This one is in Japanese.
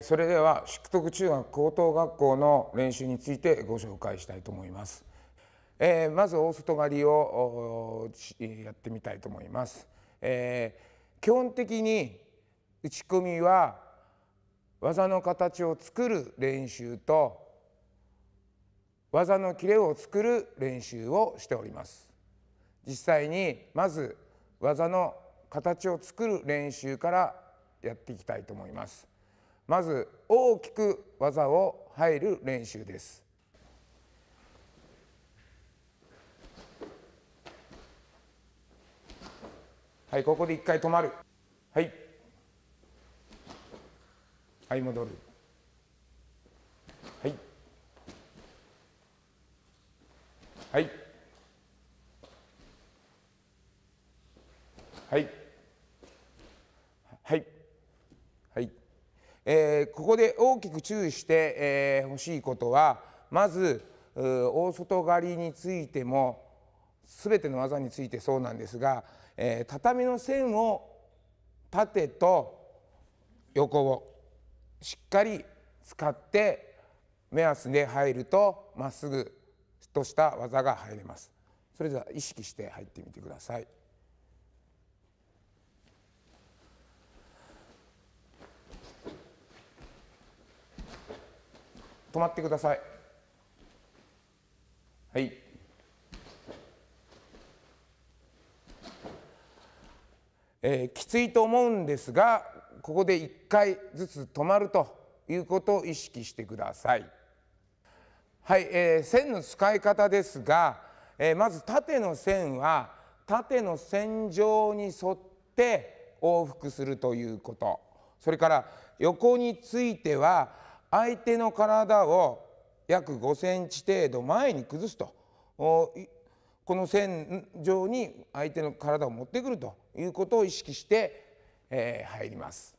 それでは宿徳中学高等学校の練習についてご紹介したいと思います、えー、まず大外刈りをやってみたいと思います、えー、基本的に打ち込みは技の形を作る練習と技のキレを作る練習をしております実際にまず技の形を作る練習からやっていきたいと思いますまず大きく技を入る練習ですはいここで一回止まるはいはい戻るはいはいはいはいえー、ここで大きく注意してほ、えー、しいことはまず大外刈りについても全ての技についてそうなんですが、えー、畳の線を縦と横をしっかり使って目安で入るとまっすぐとした技が入れます。それでは意識して入ってみてください。止まってくださいはいえー、きついと思うんですがここで1回ずつ止まるということを意識してくださいはい、えー、線の使い方ですが、えー、まず縦の線は縦の線上に沿って往復するということそれから横については相手の体を約5センチ程度前に崩すとこの線上に相手の体を持ってくるということを意識して、え入ります。